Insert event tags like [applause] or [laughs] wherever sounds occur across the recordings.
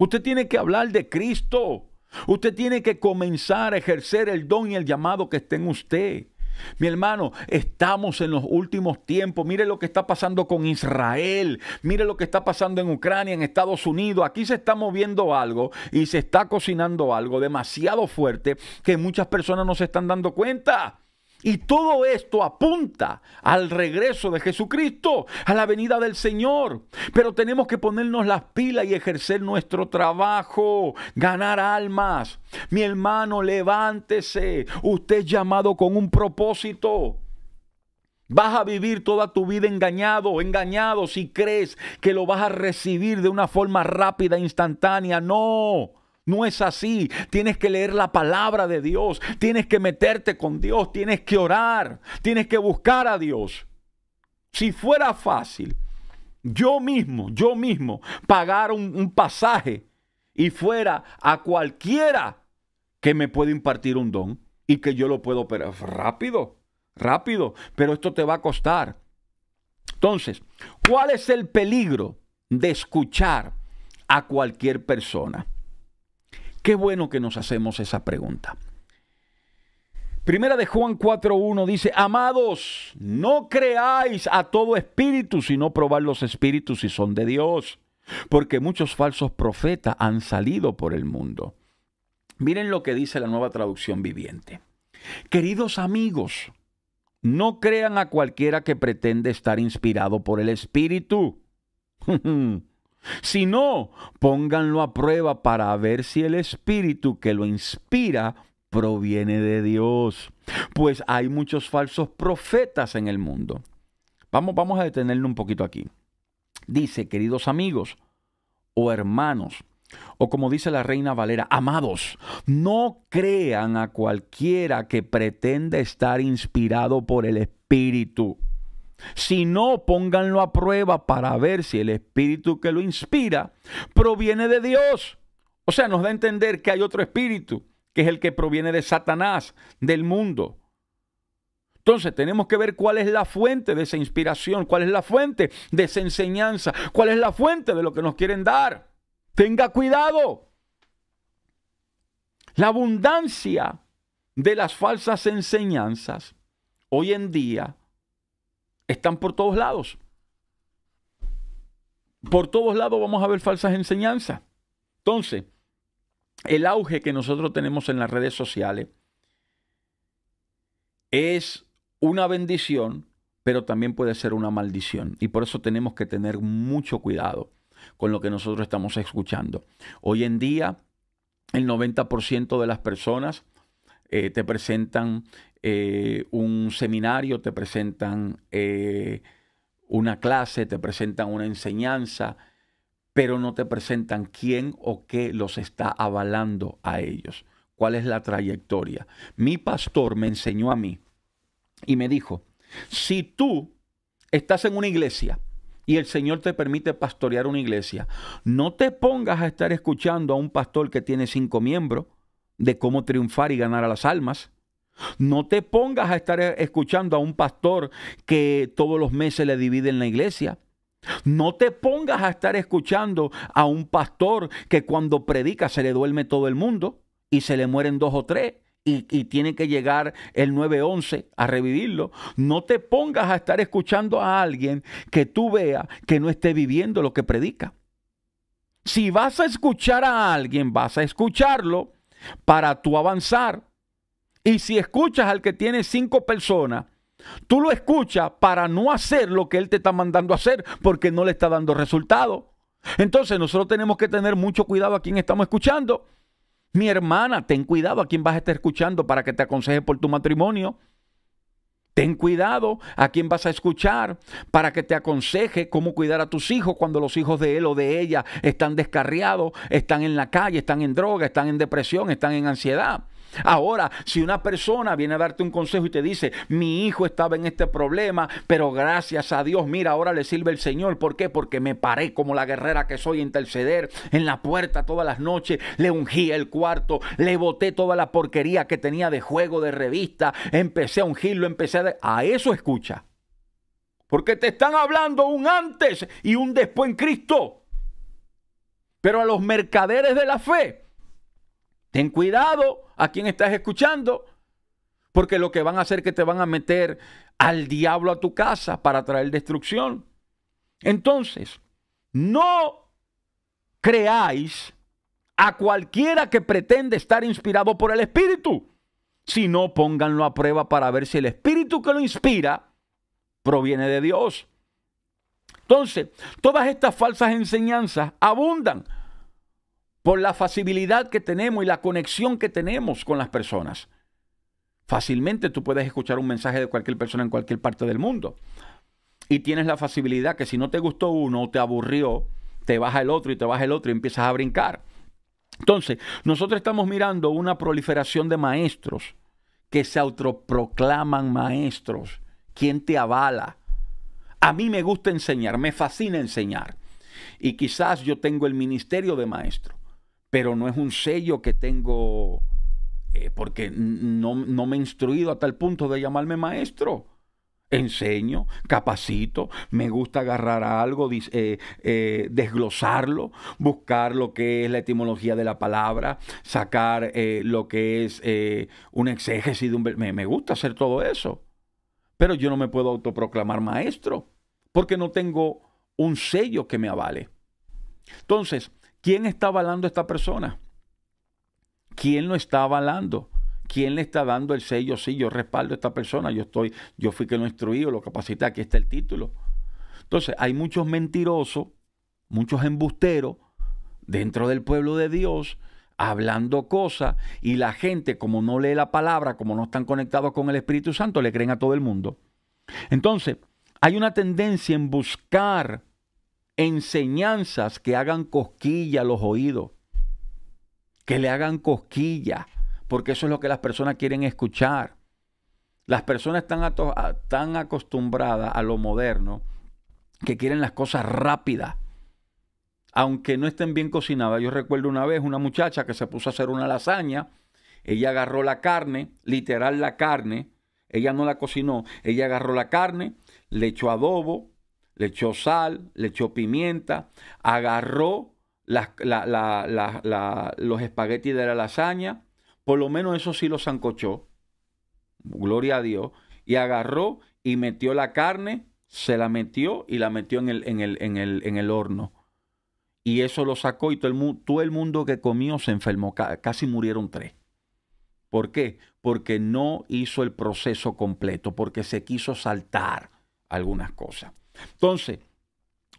Usted tiene que hablar de Cristo. Usted tiene que comenzar a ejercer el don y el llamado que está en usted. Mi hermano, estamos en los últimos tiempos. Mire lo que está pasando con Israel. Mire lo que está pasando en Ucrania, en Estados Unidos. Aquí se está moviendo algo y se está cocinando algo demasiado fuerte que muchas personas no se están dando cuenta. Y todo esto apunta al regreso de Jesucristo, a la venida del Señor. Pero tenemos que ponernos las pilas y ejercer nuestro trabajo, ganar almas. Mi hermano, levántese. Usted es llamado con un propósito. Vas a vivir toda tu vida engañado, engañado si crees que lo vas a recibir de una forma rápida, instantánea. No. No es así. Tienes que leer la palabra de Dios. Tienes que meterte con Dios. Tienes que orar. Tienes que buscar a Dios. Si fuera fácil, yo mismo, yo mismo, pagar un, pasaje y fuera a cualquiera que me pueda impartir un don y que yo lo puedo operar rápido, rápido, pero esto te va a costar. Entonces, ¿cuál es el peligro de escuchar a cualquier persona? Qué bueno que nos hacemos esa pregunta. Primera de Juan 4.1 dice, amados, no creáis a todo espíritu, sino probad los espíritus si son de Dios, porque muchos falsos profetas han salido por el mundo. Miren lo que dice la nueva traducción viviente. Queridos amigos, no crean a cualquiera que pretende estar inspirado por el Espíritu. [laughs] sino pónganlo a prueba para ver si el espíritu que lo inspira proviene de Dios. Pues hay muchos falsos profetas en el mundo. Vamos, vamos a detenerlo un poquito aquí. Dice, queridos amigos o hermanos, o como dice la reina Valera, amados, no crean a cualquiera que pretenda estar inspirado por el Espíritu. Si no, pónganlo a prueba para ver si el espíritu que lo inspira proviene de Dios. O sea, nos da a entender que hay otro espíritu, que es el que proviene de Satanás, del mundo. Entonces tenemos que ver cuál es la fuente de esa inspiración, cuál es la fuente de esa enseñanza, cuál es la fuente de lo que nos quieren dar. Tenga cuidado. La abundancia de las falsas enseñanzas hoy en día están por todos lados. Por todos lados vamos a ver falsas enseñanzas. Entonces, el auge que nosotros tenemos en las redes sociales es una bendición, pero también puede ser una maldición. Y por eso tenemos que tener mucho cuidado con lo que nosotros estamos escuchando. Hoy en día, el 90% de las personas eh, te presentan eh, un seminario, te presentan eh, una clase, te presentan una enseñanza, pero no te presentan quién o qué los está avalando a ellos, cuál es la trayectoria. Mi pastor me enseñó a mí y me dijo, si tú estás en una iglesia, y el Señor te permite pastorear una iglesia. No te pongas a estar escuchando a un pastor que tiene cinco miembros de cómo triunfar y ganar a las almas. No te pongas a estar escuchando a un pastor que todos los meses le divide en la iglesia. No te pongas a estar escuchando a un pastor que cuando predica se le duerme todo el mundo y se le mueren dos o tres. Y, tiene que llegar el 911 a revivirlo. No te pongas a estar escuchando a alguien que tú veas que no esté viviendo lo que predica. Si vas a escuchar a alguien, vas a escucharlo para tú avanzar. Y si escuchas al que tiene cinco personas, tú lo escuchas para no hacer lo que él te está mandando a hacer porque no le está dando resultado. Entonces nosotros tenemos que tener mucho cuidado a quien estamos escuchando. Mi hermana, ten cuidado a quien vas a estar escuchando para que te aconseje por tu matrimonio. Ten cuidado a quien vas a escuchar para que te aconseje cómo cuidar a tus hijos cuando los hijos de él o de ella están descarriados, están en la calle, están en droga, están en depresión, están en ansiedad. Ahora, si una persona viene a darte un consejo y te dice, mi hijo estaba en este problema, pero gracias a Dios, mira, ahora le sirve el Señor. ¿Por qué? Porque me paré como la guerrera que soy en interceder en la puerta todas las noches, le ungí el cuarto, le boté toda la porquería que tenía de juego, de revista, empecé a ungirlo, empecé a... A eso escucha. Porque te están hablando un antes y un después en Cristo. Pero a los mercaderes de la fe Ten cuidado a quien estás escuchando, porque lo que van a hacer es que te van a meter al diablo a tu casa para traer destrucción. Entonces, no creáis a cualquiera que pretende estar inspirado por el Espíritu, sino pónganlo a prueba para ver si el Espíritu que lo inspira proviene de Dios. Entonces, todas estas falsas enseñanzas abundan por la facilidad que tenemos y la conexión que tenemos con las personas. Fácilmente tú puedes escuchar un mensaje de cualquier persona en cualquier parte del mundo. Y tienes la facilidad que si no te gustó uno o te aburrió, te baja el otro y te baja el otro y empiezas a brincar. Entonces, nosotros estamos mirando una proliferación de maestros que se autoproclaman maestros. ¿Quién te avala? A mí me gusta enseñar, me fascina enseñar. Y quizás yo tengo el ministerio de maestro pero no es un sello que tengo eh, porque no, me he instruido a tal punto de llamarme maestro enseño, capacito, me gusta agarrar algo, eh, eh, desglosarlo, buscar lo que es la etimología de la palabra, sacar lo que es un exégesis un... Me, me gusta hacer todo eso, pero yo no me puedo autoproclamar maestro porque no tengo un sello que me avale. Entonces, ¿Quién está avalando a esta persona? ¿Quién lo está avalando? ¿Quién le está dando el sello? Sí, yo respaldo a esta persona, yo estoy, yo fui que lo instruí, lo capacité, aquí está el título. Entonces, hay muchos mentirosos, muchos embusteros dentro del pueblo de Dios hablando cosas y la gente, como no lee la palabra, como no están conectados con el Espíritu Santo, le creen a todo el mundo. Entonces, hay una tendencia en buscar enseñanzas que hagan cosquilla a los oídos, que le hagan cosquilla, porque eso es lo que las personas quieren escuchar. Las personas están, tan acostumbradas a lo moderno que quieren las cosas rápidas, aunque no estén bien cocinadas. Yo recuerdo una vez una muchacha que se puso a hacer una lasaña, ella agarró la carne, literal la carne, ella no la cocinó, ella agarró la carne, le echó adobo, le echó sal, le echó pimienta, agarró los espaguetis de la lasaña, por lo menos eso sí lo zancochó, gloria a Dios, y agarró y metió la carne, se la metió y la metió en el, en el, en el, horno. Y eso lo sacó y todo el, todo el mundo que comió se enfermó, casi murieron tres. ¿Por qué? Porque no hizo el proceso completo, porque se quiso saltar algunas cosas. Entonces,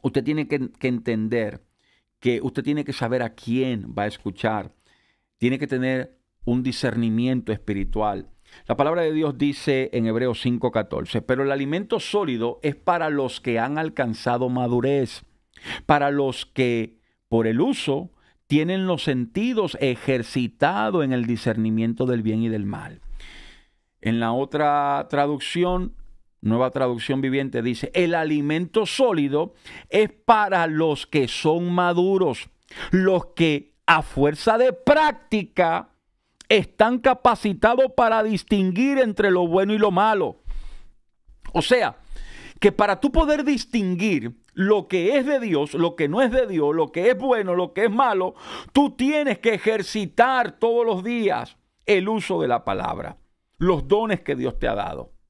usted tiene que, entender que usted tiene que saber a quién va a escuchar. Tiene que tener un discernimiento espiritual. La palabra de Dios dice en Hebreos 5:14, pero el alimento sólido es para los que han alcanzado madurez, para los que por el uso tienen los sentidos ejercitados en el discernimiento del bien y del mal. En la otra traducción Nueva traducción viviente dice, el alimento sólido es para los que son maduros, los que a fuerza de práctica están capacitados para distinguir entre lo bueno y lo malo. O sea, que para tú poder distinguir lo que es de Dios, lo que no es de Dios, lo que es bueno, lo que es malo, tú tienes que ejercitar todos los días el uso de la palabra, los dones que Dios te ha dado.